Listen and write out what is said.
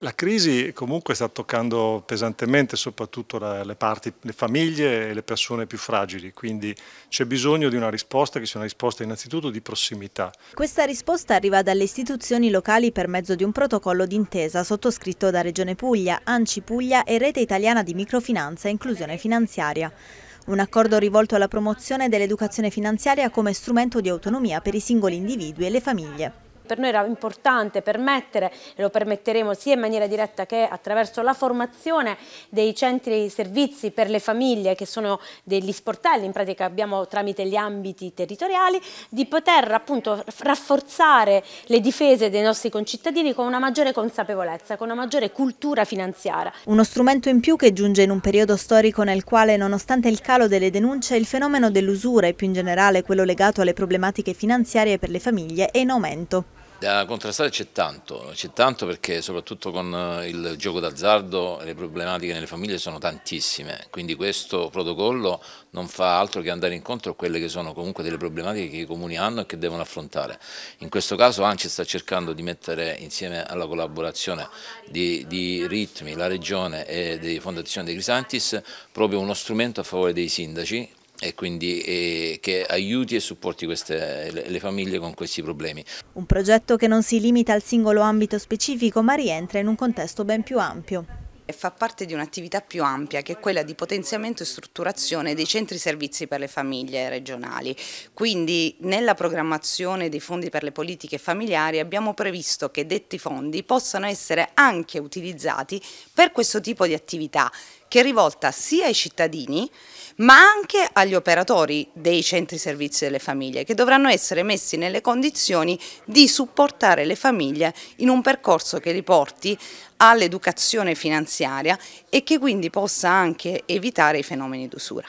La crisi comunque sta toccando pesantemente soprattutto le, parti, le famiglie e le persone più fragili, quindi c'è bisogno di una risposta che sia una risposta innanzitutto di prossimità. Questa risposta arriva dalle istituzioni locali per mezzo di un protocollo d'intesa sottoscritto da Regione Puglia, Anci Puglia e Rete Italiana di Microfinanza e Inclusione Finanziaria. Un accordo rivolto alla promozione dell'educazione finanziaria come strumento di autonomia per i singoli individui e le famiglie per noi era importante permettere, e lo permetteremo sia in maniera diretta che attraverso la formazione dei centri servizi per le famiglie, che sono degli sportelli, in pratica abbiamo tramite gli ambiti territoriali, di poter appunto rafforzare le difese dei nostri concittadini con una maggiore consapevolezza, con una maggiore cultura finanziaria. Uno strumento in più che giunge in un periodo storico nel quale, nonostante il calo delle denunce, il fenomeno dell'usura e più in generale quello legato alle problematiche finanziarie per le famiglie è in aumento. Da contrastare c'è tanto, c'è tanto perché soprattutto con eh, il gioco d'azzardo le problematiche nelle famiglie sono tantissime, quindi questo protocollo non fa altro che andare incontro a quelle che sono comunque delle problematiche che i comuni hanno e che devono affrontare. In questo caso ANCI sta cercando di mettere insieme alla collaborazione di, di Ritmi, la Regione e di Fondazione dei Crisantis proprio uno strumento a favore dei sindaci e quindi eh, che aiuti e supporti queste, le, le, famiglie con questi problemi. Un progetto che non si limita al singolo ambito specifico ma rientra in un contesto ben più ampio. E fa parte di un'attività più ampia che è quella di potenziamento e strutturazione dei centri servizi per le famiglie regionali. Quindi nella programmazione dei fondi per le politiche familiari abbiamo previsto che detti fondi possano essere anche utilizzati per questo tipo di attività che è rivolta sia ai cittadini ma anche agli operatori dei centri servizi delle famiglie che dovranno essere messi nelle condizioni di supportare le famiglie in un percorso che li porti all'educazione finanziaria e che quindi possa anche evitare i fenomeni d'usura.